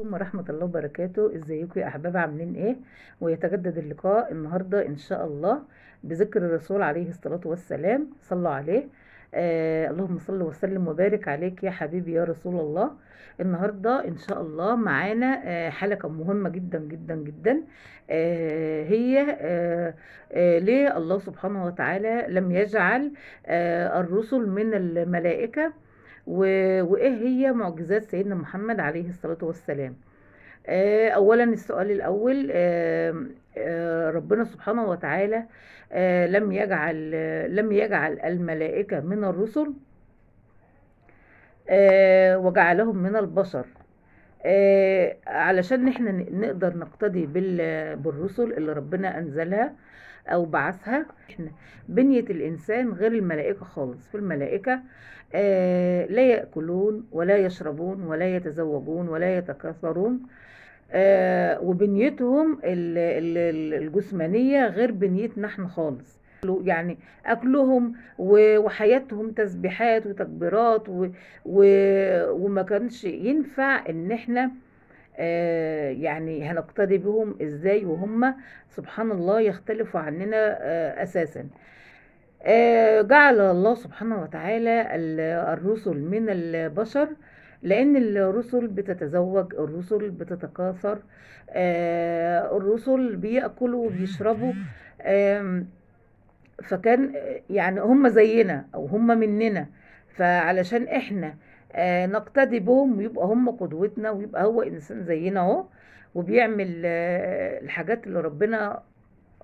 عليكم ورحمة الله وبركاته ازيكم يا احباب عاملين ايه ويتجدد اللقاء النهاردة ان شاء الله بذكر الرسول عليه الصلاة والسلام صلوا عليه آه اللهم صل وسلم وبارك عليك يا حبيبي يا رسول الله النهاردة ان شاء الله معانا آه حلقة مهمة جدا جدا جدا آه هي آه آه ليه الله سبحانه وتعالى لم يجعل آه الرسل من الملائكة وايه هي معجزات سيدنا محمد عليه الصلاه والسلام آه، اولا السؤال الاول آه، آه، ربنا سبحانه وتعالى لم يجعل لم يجعل الملائكه من الرسل وجعلهم من البشر علشان احنا نقدر نقتدي بالرسل اللي ربنا انزلها او بعثها بنية الانسان غير الملائكة خالص في الملائكة آه لا يأكلون ولا يشربون ولا يتزوجون ولا يتكاثرون آه وبنيتهم الجسمانية غير بنيتنا احنا خالص يعني اكلهم وحياتهم تسبيحات وتكبيرات وما كانش ينفع ان احنا آه، يعني هنقتدي بهم ازاي وهم سبحان الله يختلفوا عننا آه، اساسا آه، جعل الله سبحانه وتعالى الرسل من البشر لان الرسل بتتزوج الرسل بتتكاثر الرسل بياكلوا وبيشربوا فكان يعني هم زينا او هم مننا فعلشان احنا آه، نقتدي بهم ويبقى هم قدوتنا ويبقى هو انسان زينا اهو وبيعمل آه، الحاجات اللي ربنا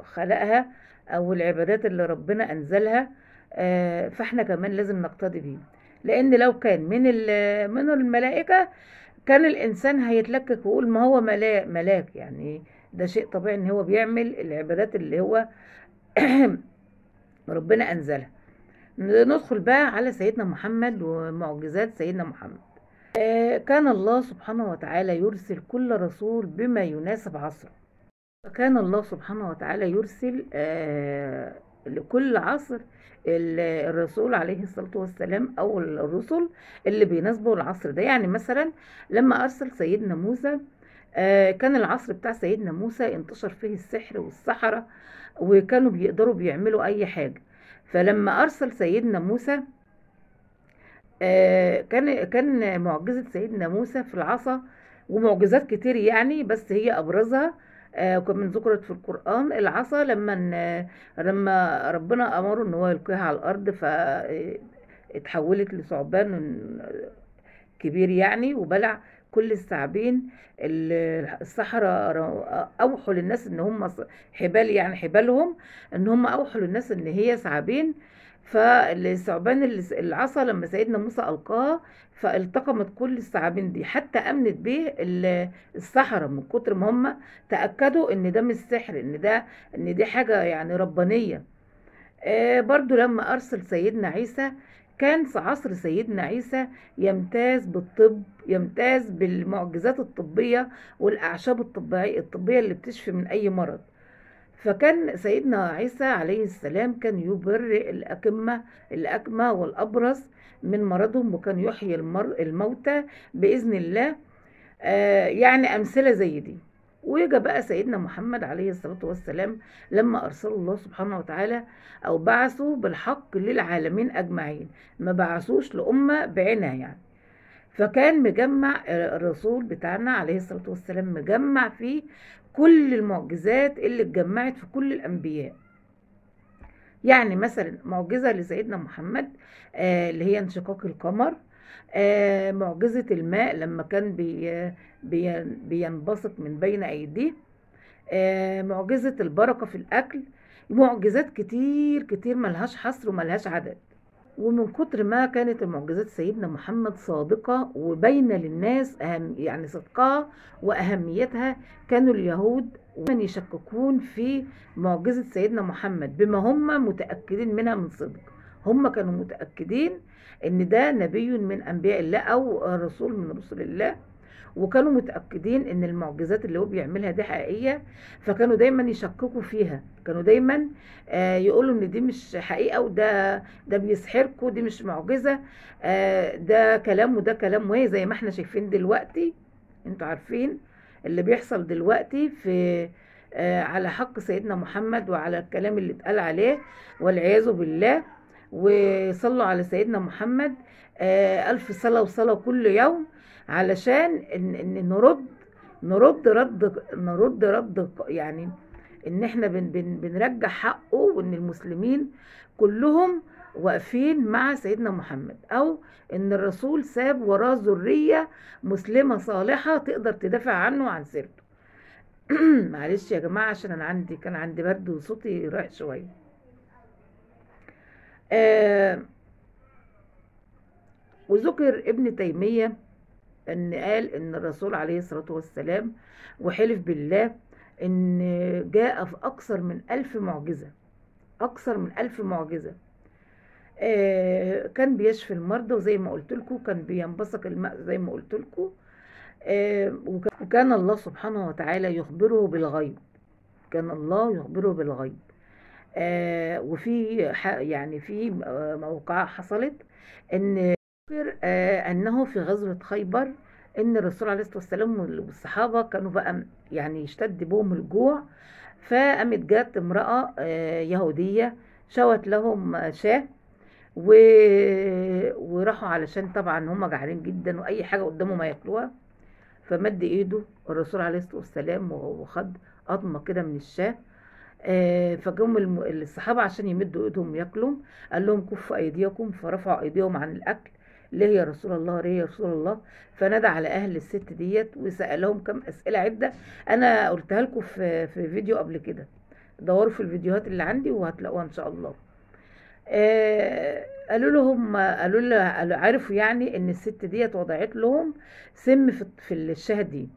خلقها او العبادات اللي ربنا انزلها آه، فاحنا كمان لازم نقتدي بيه لان لو كان من من الملائكه كان الانسان هيتلكك ويقول ما هو ملاك, ملاك يعني ده شيء طبيعي ان هو بيعمل العبادات اللي هو ربنا انزلها ندخل بقى على سيدنا محمد ومعجزات سيدنا محمد آه، كان الله سبحانه وتعالى يرسل كل رسول بما يناسب عصره كان الله سبحانه وتعالى يرسل آه، لكل عصر الرسول عليه الصلاة والسلام أو الرسل اللي بيناسبوا العصر ده يعني مثلا لما أرسل سيدنا موسى آه، كان العصر بتاع سيدنا موسى انتشر فيه السحر والسحرة وكانوا بيقدروا بيعملوا أي حاجة فلما ارسل سيدنا موسى آه، كان كان معجزه سيدنا موسى في العصا ومعجزات كتير يعني بس هي ابرزها آه، وكان من ذكرت في القران العصا لما لما ربنا امره ان هو يلقيها على الارض آه، اتحولت لثعبان كبير يعني وبلع كل الثعابين الصحراء اوحوا للناس ان هم حبال يعني حبالهم ان هم اوحوا للناس ان هي ثعابين فالثعبان العصا لما سيدنا موسى القاها فالتقمت كل الثعابين دي حتى امنت به الصحراء من كتر ما هم تاكدوا ان ده مش سحر ان ده ان دي حاجه يعني ربانيه آه، برضو لما ارسل سيدنا عيسى كان في عصر سيدنا عيسى يمتاز بالطب يمتاز بالمعجزات الطبية والأعشاب الطبيعية الطبية اللي بتشفي من أي مرض فكان سيدنا عيسى عليه السلام كان يبرئ الأكمة الأكمة والأبرص من مرضهم وكان يحيي المر الموتى بإذن الله آه يعني أمثلة زي دي وجا بقى سيدنا محمد عليه الصلاة والسلام لما أرسله الله سبحانه وتعالى أو بعثه بالحق للعالمين أجمعين ما بعثوش لأمة بعينها يعني فكان مجمع الرسول بتاعنا عليه الصلاة والسلام مجمع فيه كل المعجزات اللي اتجمعت في كل الأنبياء يعني مثلا معجزة لسيدنا محمد آه اللي هي انشقاق القمر آه، معجزة الماء لما كان بينبسط من بين أيديه آه، معجزة البركة في الأكل معجزات كتير كتير ملهاش حصر وملهاش عدد ومن كتر ما كانت المعجزات سيدنا محمد صادقة وباينة للناس أهم يعني صدقها وأهميتها كانوا اليهود ومن يشككون في معجزة سيدنا محمد بما هم متأكدين منها من صدق هم كانوا متأكدين ان ده نبي من انبياء الله او رسول من رسل الله وكانوا متأكدين ان المعجزات اللي هو بيعملها دي حقيقية فكانوا دايما يشككوا فيها كانوا دايما آه، يقولوا ان دي مش حقيقة وده ده بيسحركوا دي مش معجزة آه، ده كلام وده كلام وهي زي ما احنا شايفين دلوقتي انتوا عارفين اللي بيحصل دلوقتي في آه، على حق سيدنا محمد وعلى الكلام اللي اتقال عليه والعياذ بالله وصلوا على سيدنا محمد آه، ألف صلاة وصلاة كل يوم علشان إن نرد نرد رد نرد رد يعني إن إحنا بن بن بنرجع حقه وإن المسلمين كلهم واقفين مع سيدنا محمد أو إن الرسول ساب وراه ذرية مسلمة صالحة تقدر تدافع عنه وعن سيرته معلش يا جماعة عشان أنا عندي كان عندي برد وصوتي رايح شوية آه، وذكر ابن تيمية أن قال أن الرسول عليه الصلاة والسلام وحلف بالله أن جاء في أكثر من ألف معجزة أكثر من ألف معجزة آه، كان بيشفي المرضى وزي ما قلت لكم كان بينبسك الماء زي ما قلت لكم آه، وكان الله سبحانه وتعالى يخبره بالغيب كان الله يخبره بالغيب آه، وفي يعني في آه، موقعة حصلت ان آه، انه في غزوة خيبر ان الرسول عليه الصلاه والسلام والصحابه كانوا بقى يعني اشتد بهم الجوع فقامت جت امراه يهوديه شوت لهم شاه و... وراحوا علشان طبعا هم جعانين جدا واي حاجه قدامه ما ياكلوها فمد ايده الرسول عليه الصلاه والسلام وخد قطمه كده من الشاه آه، فجم الصحابة عشان يمدوا ايدهم ياكلوا قال لهم كفوا ايديكم فرفعوا ايديهم عن الاكل ليه يا رسول الله ليه يا رسول الله فنادى على اهل الست ديت وسالهم كم اسئله عده انا قلتها لكم في في فيديو قبل كده دوروا في الفيديوهات اللي عندي وهتلاقوها ان شاء الله آه، قالوا لهم قالوا له عرفوا يعني ان الست ديت وضعت لهم سم في الشهدين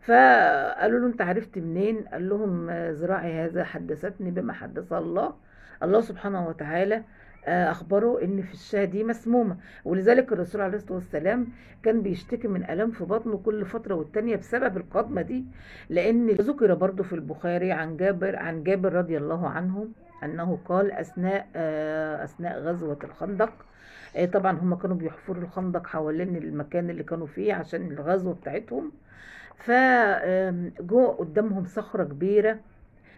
فقالوا له انت عرفت منين قال لهم ذراعي هذا حدثتني بما حدث الله الله سبحانه وتعالى آه، اخبره ان في الشاه دي مسمومه ولذلك الرسول عليه الصلاه والسلام كان بيشتكي من الام في بطنه كل فتره والتانيه بسبب القضمه دي لان ذكر برضه في البخاري عن جابر عن جابر رضي الله عنه انه قال اثناء آه، اثناء غزوه الخندق آه، طبعا هم كانوا بيحفروا الخندق حوالين المكان اللي كانوا فيه عشان الغزوه بتاعتهم فجو قدامهم صخرة كبيرة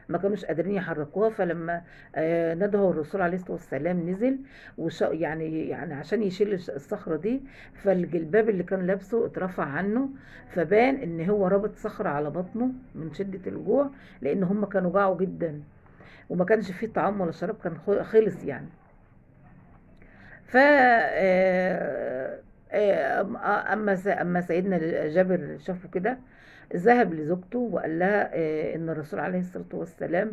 ما كانوش قادرين يحركوها فلما آه، ندهوا الرسول عليه الصلاه والسلام نزل وش يعني يعني عشان يشيل الصخره دي فالجلباب اللي كان لابسه اترفع عنه فبان ان هو رابط صخره على بطنه من شده الجوع لان هم كانوا جاعوا جدا وما كانش فيه طعام ولا شراب كان خلص يعني ف آه، آه، آه، اما اما سيدنا جابر شافه كده ذهب لزوجته وقال لها آه، ان الرسول عليه الصلاه والسلام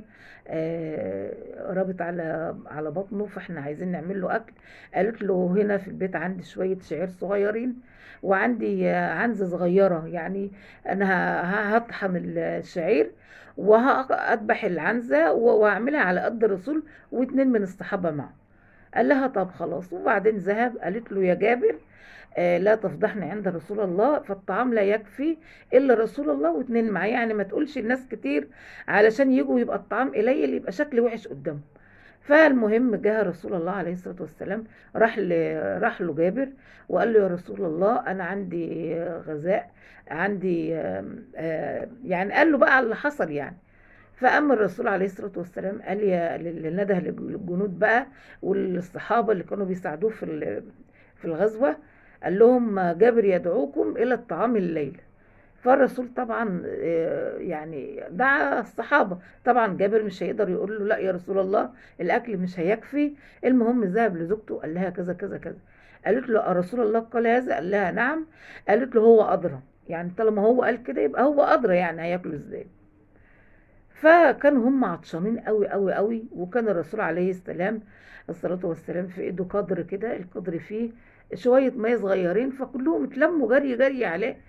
رابط على على بطنه فاحنا عايزين نعمل له اكل قالت له هنا في البيت عندي شويه شعير صغيرين وعندي عنزه صغيره يعني انا هطحن الشعير وهذبح العنزه واعملها على قد الرسول واتنين من الصحابه معه قال لها طب خلاص وبعدين ذهب قالت له يا جابر آه، لا تفضحن عند رسول الله فالطعام لا يكفي الا رسول الله واتنين معاه يعني ما تقولش الناس كتير علشان يجوا يبقى الطعام قليل يبقى شكل وحش قدامهم فالمهم جه رسول الله عليه الصلاه والسلام راح راح له جابر وقال له يا رسول الله انا عندي غذاء عندي يعني قال له بقى اللي حصل يعني فأما الرسول عليه الصلاة والسلام قال يا نده للجنود بقى والصحابة اللي كانوا بيساعدوه في في الغزوة قال لهم جابر يدعوكم إلى الطعام الليلة فالرسول طبعا آه، يعني دعا الصحابة طبعا جابر مش هيقدر يقول له لا يا رسول الله الأكل مش هيكفي المهم ذهب لزوجته قال لها كذا كذا كذا قالت له رسول الله قال هذا قال لها نعم قالت له هو أدرى يعني طالما هو قال كده يبقى هو أدرى يعني هياكلوا ازاي فكانوا هم عطشانين قوي قوي قوي وكان الرسول عليه السلام الصلاة والسلام في ايده قدر كده القدر فيه شوية مية صغيرين فكلهم اتلموا جري جري عليه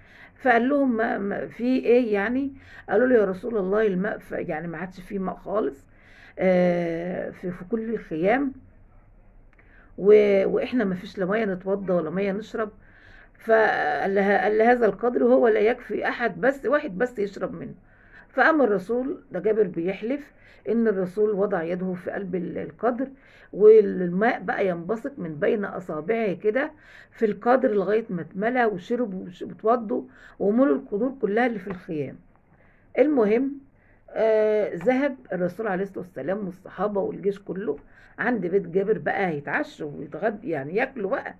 فقال لهم ما ما في ايه يعني قالوا له يا رسول الله الماء يعني ما عادش فيه ماء خالص آه في, في كل الخيام واحنا ما فيش لا ميه نتوضى ولا ميه نشرب فقال لها هذا القدر هو لا يكفي احد بس واحد بس يشرب منه فأما الرسول ده جابر بيحلف إن الرسول وضع يده في قلب القدر والماء بقى ينبثق من بين أصابعه كده في القدر لغاية ما اتملى وشرب وتوضوا وملوا القدور كلها اللي في الخيام المهم آه ذهب الرسول عليه الصلاة والسلام والصحابة والجيش كله عند بيت جابر بقى يتعشوا ويتغدوا يعني ياكلوا بقى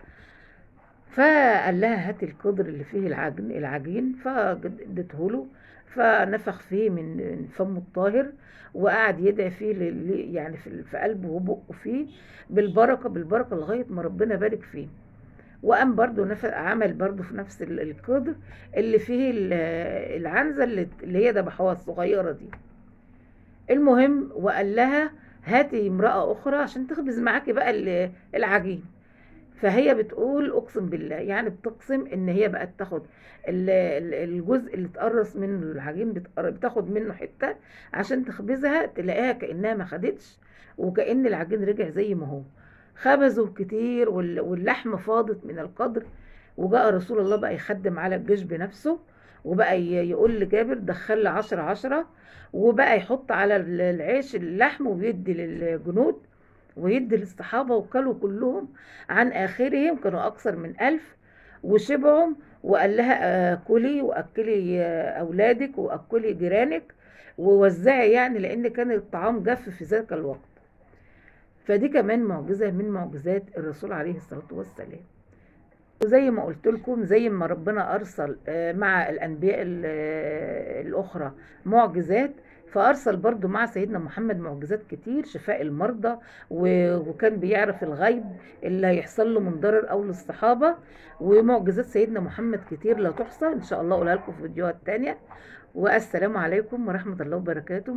فقال لها هات القدر اللي فيه العجن العجين فادته له فنفخ فيه من فمه الطاهر وقعد يدعي فيه يعني في قلبه وبقه فيه بالبركه بالبركه لغايه ما ربنا بارك فيه وقام برضو عمل برضو في نفس القدر اللي فيه العنزه اللي هي ذبحوها الصغيره دي المهم وقال لها هاتي امراه اخرى عشان تخبز معاكي بقى العجين فهي بتقول اقسم بالله يعني بتقسم ان هي بقت تاخد الجزء اللي اتقرص منه العجين بتاخد منه حته عشان تخبزها تلاقيها كانها ما خدتش وكان العجين رجع زي ما هو خبزوا كتير واللحمه فاضت من القدر وجاء رسول الله بقى يخدم على الجيش بنفسه وبقى يقول لجابر دخل لي عشرة عشرة وبقى يحط على العيش اللحم ويدي للجنود ويدي للصحابة وكلوا كلهم عن آخرهم كانوا أكثر من ألف وشبعهم وقال لها آه، كلي وأكلي آه، أولادك وأكلي جيرانك ووزعي يعني لأن كان الطعام جف في ذلك الوقت فدي كمان معجزة من معجزات الرسول عليه الصلاة والسلام وزي ما قلت لكم زي ما ربنا أرسل آه، مع الأنبياء الأخرى معجزات فارسل برضو مع سيدنا محمد معجزات كتير شفاء المرضى وكان بيعرف الغيب اللي هيحصل له من ضرر او للصحابه ومعجزات سيدنا محمد كتير لا تحصى ان شاء الله اقولها لكم في فيديوهات تانية والسلام عليكم ورحمه الله وبركاته